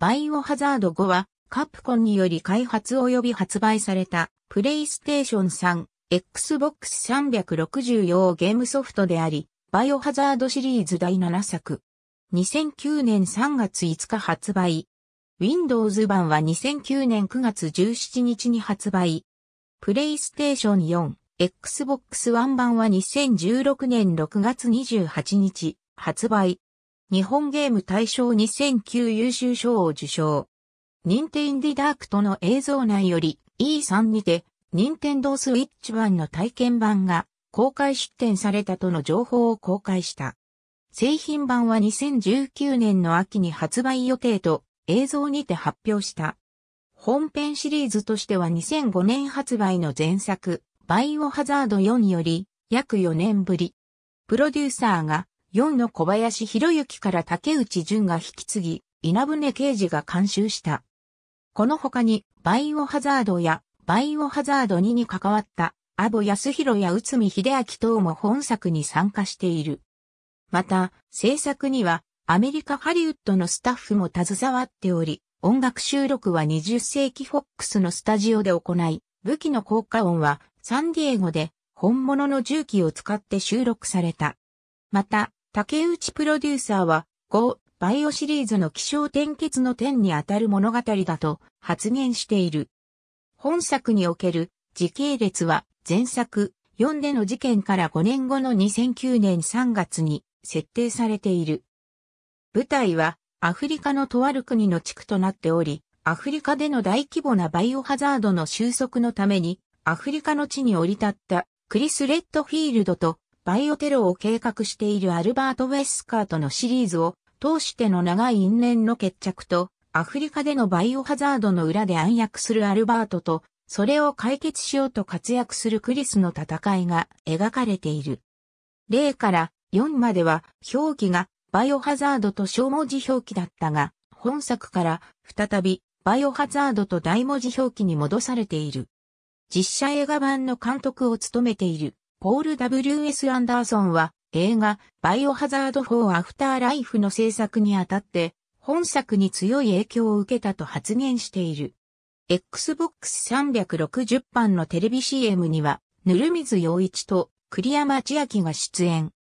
バイオハザード5は、カプコンにより開発及び発売された、プレイステーション3、Xbox 360用ゲームソフトであり、バイオハザードシリーズ第7作。2009年3月5日発売。Windows 版は2009年9月17日に発売。プレイステーション4、Xbox One 版は2016年6月28日発売。日本ゲーム大賞2009優秀賞を受賞。任天堂ダークとの映像内より E3 にて、任天堂スイッチ版の体験版が公開出展されたとの情報を公開した。製品版は2019年の秋に発売予定と映像にて発表した。本編シリーズとしては2005年発売の前作、バイオハザード4より約4年ぶり。プロデューサーが4の小林博之から竹内淳が引き継ぎ、稲船刑事が監修した。この他に、バイオハザードや、バイオハザード2に関わった、阿保康弘や内海秀明等も本作に参加している。また、制作には、アメリカハリウッドのスタッフも携わっており、音楽収録は20世紀フォックスのスタジオで行い、武器の効果音はサンディエゴで本物の重機を使って収録された。また、竹内プロデューサーは、5、バイオシリーズの気象転結の点にあたる物語だと発言している。本作における時系列は前作4での事件から5年後の2009年3月に設定されている。舞台はアフリカのとある国の地区となっており、アフリカでの大規模なバイオハザードの収束のために、アフリカの地に降り立ったクリス・レッドフィールドとバイオテロを計画しているアルバート・ウェスカートのシリーズを通しての長い因縁の決着と、アフリカでのバイオハザードの裏で暗躍するアルバートと、それを解決しようと活躍するクリスの戦いが描かれている。0から4までは表記がバイオハザードと小文字表記だったが、本作から再びバイオハザードと大文字表記に戻されている。実写映画版の監督を務めているポール W.S. アンダーソンは映画バイオハザード4アフターライフの制作にあたって本作に強い影響を受けたと発言している。Xbox 360版のテレビ CM には、ぬるみず洋一と栗山千明が出演。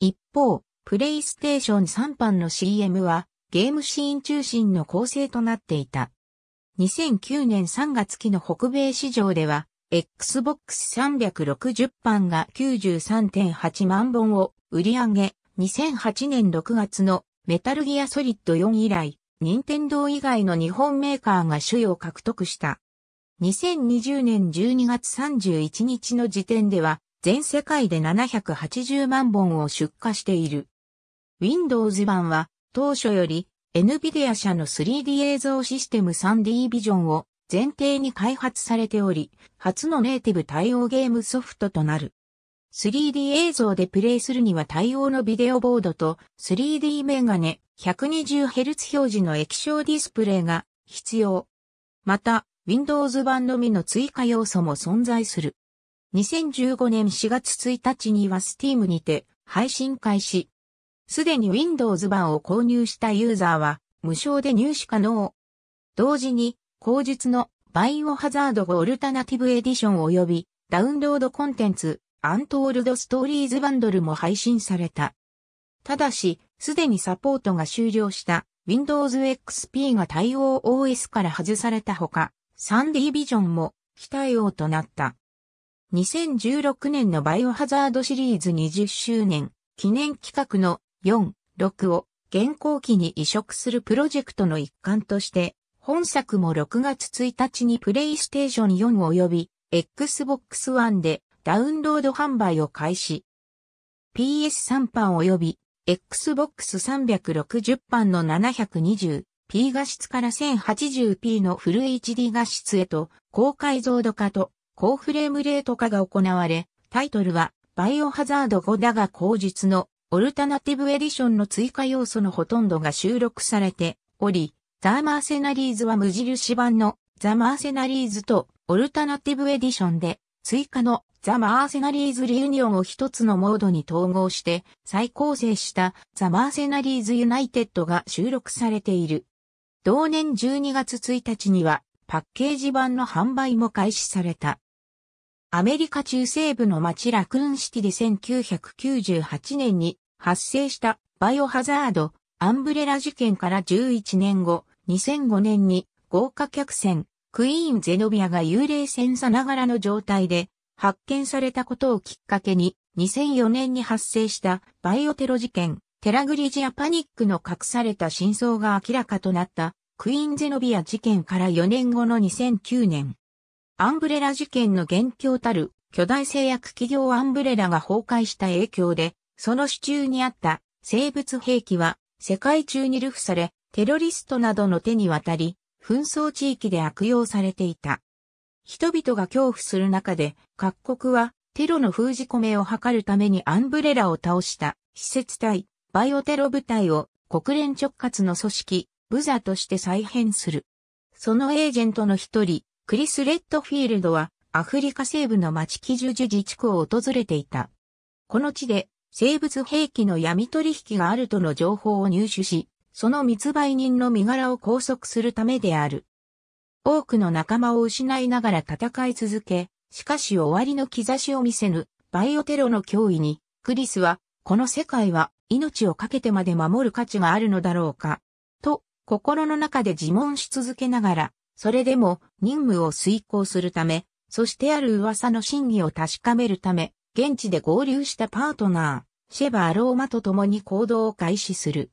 一方、プレイステーション3版の CM は、ゲームシーン中心の構成となっていた。2009年3月期の北米市場では、Xbox 360版が93.8万本を売り上げ、2008年6月のメタルギアソリッド4以来、任天堂以外の日本メーカーが主要獲得した。2020年12月31日の時点では、全世界で780万本を出荷している。Windows 版は、当初より NVIDIA 社の 3D 映像システム 3D ビジョンを前提に開発されており、初のネイティブ対応ゲームソフトとなる。3D 映像でプレイするには対応のビデオボードと 3D メガネ 120Hz 表示の液晶ディスプレイが必要。また、Windows 版のみの追加要素も存在する。2015年4月1日には Steam にて配信開始。すでに Windows 版を購入したユーザーは無償で入手可能。同時に後述のバイオハザード5オルタナティブエディション及びダウンロードコンテンツアントールドストーリーズバンドルも配信された。ただし、すでにサポートが終了した Windows XP が対応 OS から外されたほか、サンディビジョンも非対応となった。2016年のバイオハザードシリーズ20周年記念企画の4、6を現行期に移植するプロジェクトの一環として本作も6月1日にプレイステーション4及び Xbox One でダウンロード販売を開始。PS3 版及び Xbox 360版の 720p 画質から 1080p のフル HD 画質へと高解像度化と高フレームレート化が行われ、タイトルはバイオハザード5だが後述のオルタナティブエディションの追加要素のほとんどが収録されており、ザ・マーセナリーズは無印版のザ・マーセナリーズとオルタナティブエディションで追加のザ・マーセナリーズ・リユニオンを一つのモードに統合して再構成したザ・マーセナリーズ・ユナイテッドが収録されている。同年12月1日にはパッケージ版の販売も開始された。アメリカ中西部の町ラクーンシティで1998年に発生したバイオハザード・アンブレラ事件から11年後、2005年に豪華客船クイーンゼノビアが幽霊船さながらの状態で発見されたことをきっかけに2004年に発生したバイオテロ事件テラグリジアパニックの隠された真相が明らかとなったクイーンゼノビア事件から4年後の2009年アンブレラ事件の元凶たる巨大製薬企業アンブレラが崩壊した影響でその支柱にあった生物兵器は世界中に流布されテロリストなどの手に渡り、紛争地域で悪用されていた。人々が恐怖する中で、各国はテロの封じ込めを図るためにアンブレラを倒した施設隊、バイオテロ部隊を国連直轄の組織、ブザとして再編する。そのエージェントの一人、クリス・レッドフィールドは、アフリカ西部の町キジュジュ自治区を訪れていた。この地で、生物兵器の闇取引があるとの情報を入手し、その密売人の身柄を拘束するためである。多くの仲間を失いながら戦い続け、しかし終わりの兆しを見せぬバイオテロの脅威に、クリスは、この世界は命を懸けてまで守る価値があるのだろうか、と心の中で自問し続けながら、それでも任務を遂行するため、そしてある噂の真偽を確かめるため、現地で合流したパートナー、シェバ・アローマと共に行動を開始する。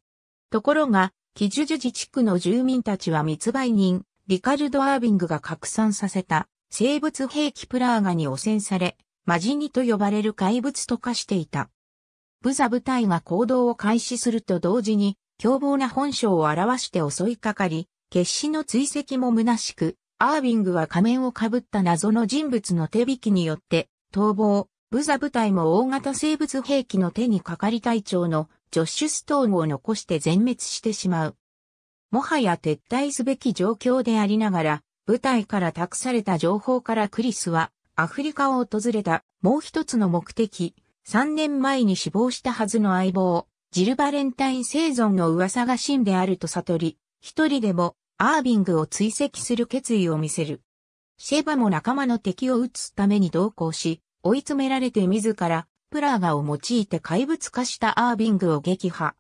ところが、キジュジュ自治区の住民たちは密売人、リカルド・アービングが拡散させた生物兵器プラーガに汚染され、マジニと呼ばれる怪物と化していた。ブザ部隊が行動を開始すると同時に、凶暴な本性を表して襲いかかり、決死の追跡も虚しく、アービングは仮面をかぶった謎の人物の手引きによって、逃亡、ブザ部隊も大型生物兵器の手にかかり隊長のジョッシュ・ストーンを残して全滅してしまう。もはや撤退すべき状況でありながら、舞台から託された情報からクリスは、アフリカを訪れたもう一つの目的、3年前に死亡したはずの相棒、ジル・バレンタイン生存の噂が真であると悟り、一人でもアービングを追跡する決意を見せる。シェバも仲間の敵を撃つために同行し、追い詰められて自らプラーガを用いて怪物化したアービングを撃破。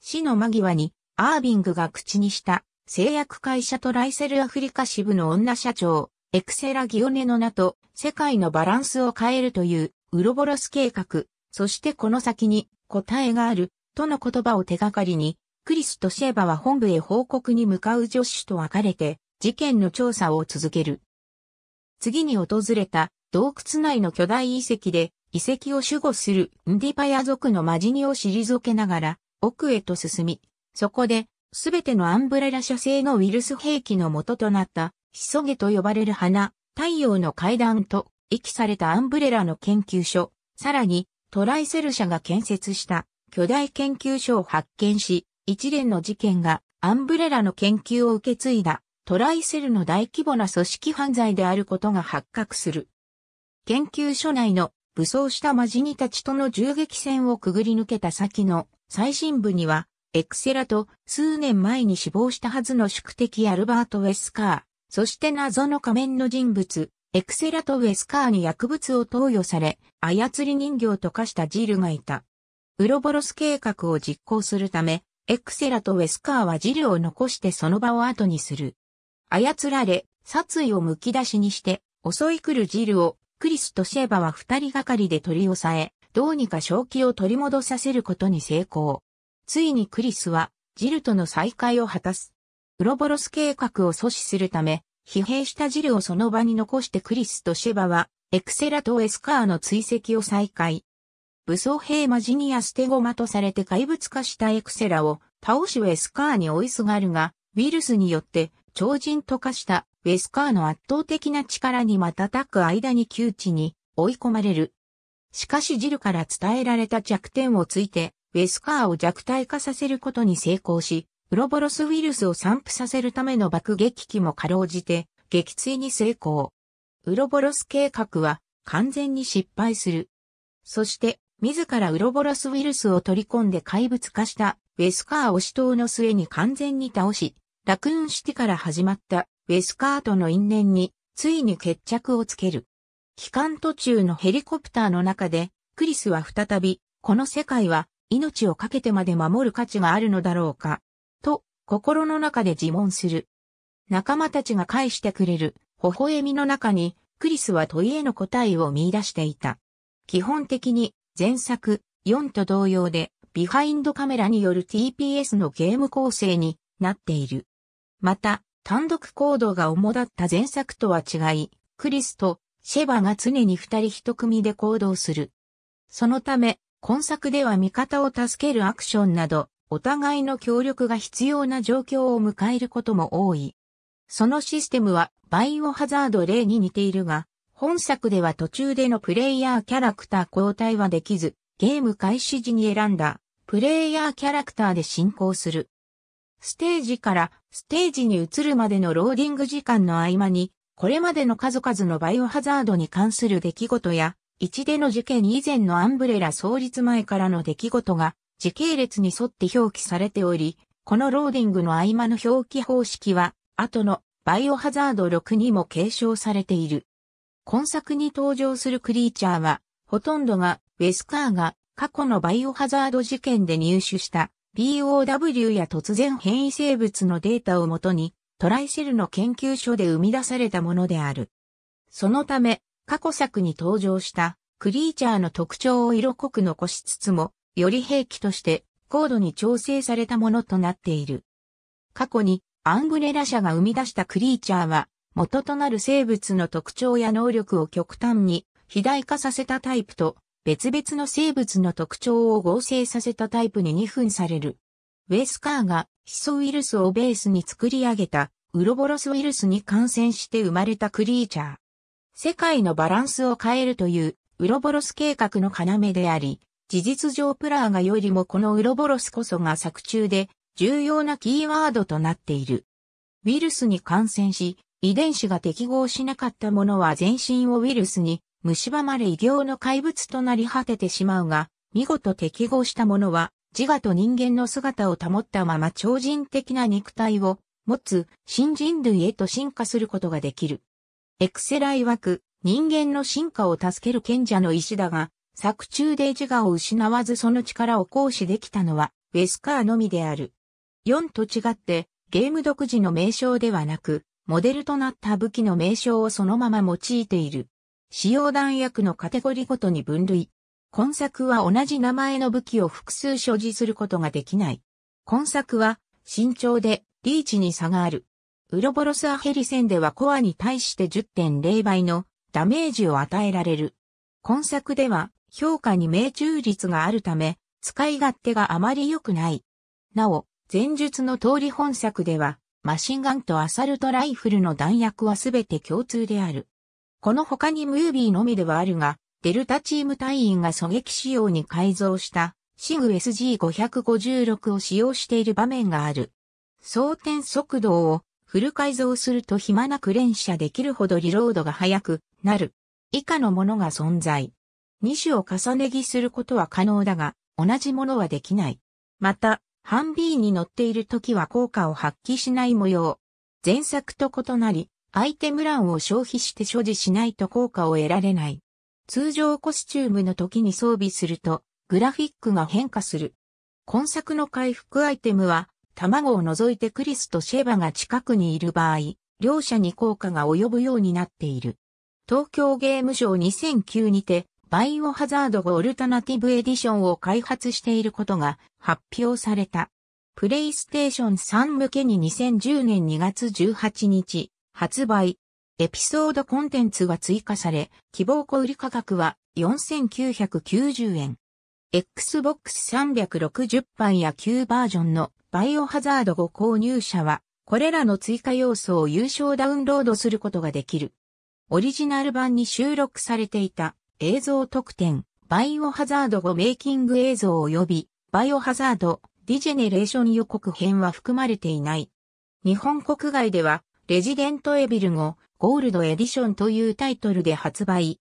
死の間際に、アービングが口にした製薬会社トライセルアフリカ支部の女社長、エクセラ・ギオネの名と世界のバランスを変えるというウロボロス計画、そしてこの先に答えがあるとの言葉を手がかりに、クリスとシェーバは本部へ報告に向かう女子と別れて事件の調査を続ける。次に訪れた洞窟内の巨大遺跡で遺跡を守護するンディパヤ族のマジニを退けながら奥へと進み、そこで、すべてのアンブレラ社製のウイルス兵器の元となった、ヒソゲと呼ばれる花、太陽の階段と、遺棄されたアンブレラの研究所、さらに、トライセル社が建設した巨大研究所を発見し、一連の事件がアンブレラの研究を受け継いだトライセルの大規模な組織犯罪であることが発覚する。研究所内の武装したマジニたちとの銃撃戦をくぐり抜けた先の最深部には、エクセラと数年前に死亡したはずの宿敵アルバート・ウェスカー、そして謎の仮面の人物、エクセラとウェスカーに薬物を投与され、操り人形と化したジルがいた。ウロボロス計画を実行するため、エクセラとウェスカーはジルを残してその場を後にする。操られ、殺意をむき出しにして、襲い来るジルをクリスとシェーバは二人がかりで取り押さえ、どうにか正気を取り戻させることに成功。ついにクリスは、ジルとの再会を果たす。ウロボロス計画を阻止するため、疲弊したジルをその場に残してクリスとシェバは、エクセラとエスカーの追跡を再開。武装兵マジニア捨て駒とされて怪物化したエクセラを倒しをエスカーに追いすがるが、ウイルスによって超人と化したウェスカーの圧倒的な力に瞬く間に窮地に追い込まれる。しかしジルから伝えられた弱点をついて、ウェスカーを弱体化させることに成功し、ウロボロスウイルスを散布させるための爆撃機もかろうじて、撃墜に成功。ウロボロス計画は完全に失敗する。そして、自らウロボロスウイルスを取り込んで怪物化したウェスカーを死闘の末に完全に倒し、ラクーンシティから始まったウェスカートの因縁に、ついに決着をつける。期間途中のヘリコプターの中で、クリスは再び、この世界は命を懸けてまで守る価値があるのだろうか、と、心の中で自問する。仲間たちが返してくれる、微笑みの中に、クリスは問いへの答えを見出していた。基本的に、前作、4と同様で、ビハインドカメラによる TPS のゲーム構成になっている。また、単独行動が主だった前作とは違い、クリスとシェバが常に二人一組で行動する。そのため、今作では味方を助けるアクションなど、お互いの協力が必要な状況を迎えることも多い。そのシステムはバイオハザード例に似ているが、本作では途中でのプレイヤーキャラクター交代はできず、ゲーム開始時に選んだプレイヤーキャラクターで進行する。ステージからステージに移るまでのローディング時間の合間に、これまでの数々のバイオハザードに関する出来事や、一での事件以前のアンブレラ創立前からの出来事が時系列に沿って表記されており、このローディングの合間の表記方式は、後のバイオハザード6にも継承されている。今作に登場するクリーチャーは、ほとんどが、ウェスカーが過去のバイオハザード事件で入手した BOW や突然変異生物のデータをもとに、トライセルの研究所で生み出されたものである。そのため、過去作に登場したクリーチャーの特徴を色濃く残しつつも、より兵器として高度に調整されたものとなっている。過去にアングレラ社が生み出したクリーチャーは、元となる生物の特徴や能力を極端に肥大化させたタイプと別々の生物の特徴を合成させたタイプに2分される。ウェスカーがヒ素ウイルスをベースに作り上げたウロボロスウイルスに感染して生まれたクリーチャー。世界のバランスを変えるというウロボロス計画の要であり、事実上プラーガよりもこのウロボロスこそが作中で重要なキーワードとなっている。ウイルスに感染し、遺伝子が適合しなかったものは全身をウイルスに蝕まれ異形の怪物となり果ててしまうが、見事適合した者は、自我と人間の姿を保ったまま超人的な肉体を持つ新人類へと進化することができる。エクセライ枠、人間の進化を助ける賢者の石だが、作中で自我を失わずその力を行使できたのは、ウェスカーのみである。4と違って、ゲーム独自の名称ではなく、モデルとなった武器の名称をそのまま用いている。使用弾薬のカテゴリごとに分類。今作は同じ名前の武器を複数所持することができない。今作は、慎重で、リーチに差がある。ウロボロスアヘリ戦ではコアに対して10.0倍のダメージを与えられる。今作では評価に命中率があるため使い勝手があまり良くない。なお、前述の通り本作ではマシンガンとアサルトライフルの弾薬はすべて共通である。この他にムービーのみではあるが、デルタチーム隊員が狙撃仕様に改造したシグ SG556 を使用している場面がある。装填速度をフル改造すると暇なく連射できるほどリロードが速くなる。以下のものが存在。2種を重ね着することは可能だが、同じものはできない。また、ハンビーに乗っている時は効果を発揮しない模様。前作と異なり、アイテム欄を消費して所持しないと効果を得られない。通常コスチュームの時に装備すると、グラフィックが変化する。今作の回復アイテムは、卵を除いてクリスとシェバが近くにいる場合、両者に効果が及ぶようになっている。東京ゲームショー2009にて、バイオハザード5オルタナティブエディションを開発していることが発表された。プレイステーション3向けに2010年2月18日、発売。エピソードコンテンツが追加され、希望小売価格は4990円。Xbox 360版や旧バージョンのバイオハザード5購入者は、これらの追加要素を有償ダウンロードすることができる。オリジナル版に収録されていた映像特典、バイオハザード5メイキング映像及び、バイオハザード、ディジェネレーション予告編は含まれていない。日本国外では、レジデントエビル5、ゴールドエディションというタイトルで発売。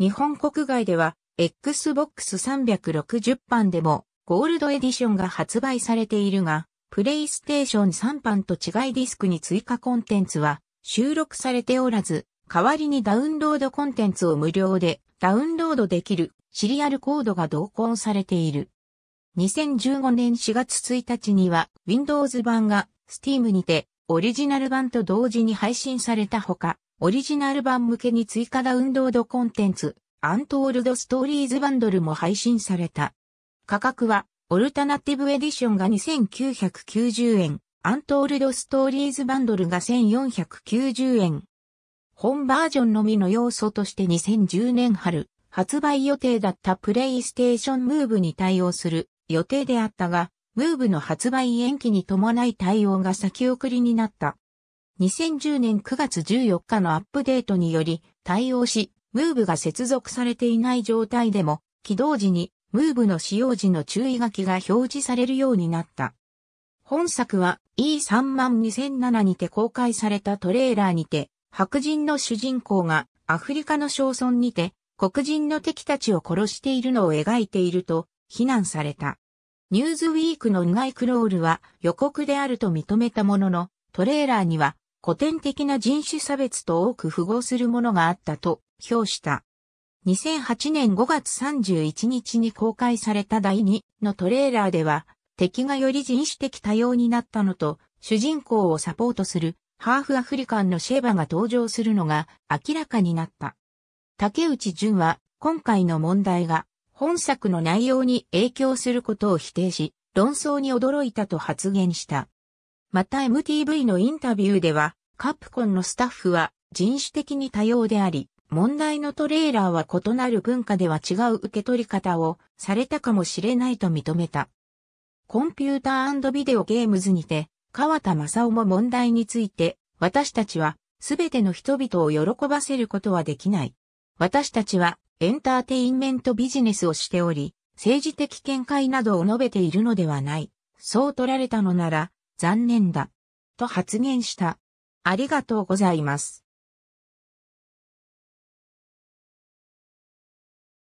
日本国外では、Xbox 360版でも、ゴールドエディションが発売されているが、プレイステーション3版と違いディスクに追加コンテンツは収録されておらず、代わりにダウンロードコンテンツを無料でダウンロードできるシリアルコードが同梱されている。2015年4月1日には Windows 版が Steam にてオリジナル版と同時に配信されたほか、オリジナル版向けに追加ダウンロードコンテンツ、アントールドストーリーズバンドルも配信された。価格は、オルタナティブエディションが2990円、アントールドストーリーズバンドルが1490円。本バージョンのみの要素として2010年春、発売予定だったプレイステーションムーブに対応する予定であったが、ムーブの発売延期に伴い対応が先送りになった。2010年9月14日のアップデートにより対応し、ムーブが接続されていない状態でも、起動時にムーブの使用時の注意書きが表示されるようになった。本作は E32007 にて公開されたトレーラーにて、白人の主人公がアフリカの小村にて黒人の敵たちを殺しているのを描いていると非難された。ニューズウィークのうがいクロールは予告であると認めたものの、トレーラーには古典的な人種差別と多く符合するものがあったと評した。2008年5月31日に公開された第2のトレーラーでは、敵がより人種的多様になったのと、主人公をサポートするハーフアフリカンのシェバが登場するのが明らかになった。竹内淳は今回の問題が本作の内容に影響することを否定し、論争に驚いたと発言した。また MTV のインタビューでは、カプコンのスタッフは人種的に多様であり、問題のトレーラーは異なる文化では違う受け取り方をされたかもしれないと認めた。コンピュータービデオゲームズにて、川田正夫も問題について、私たちは、全ての人々を喜ばせることはできない。私たちは、エンターテインメントビジネスをしており、政治的見解などを述べているのではない。そう取られたのなら、残念だ。と発言した。ありがとうございます。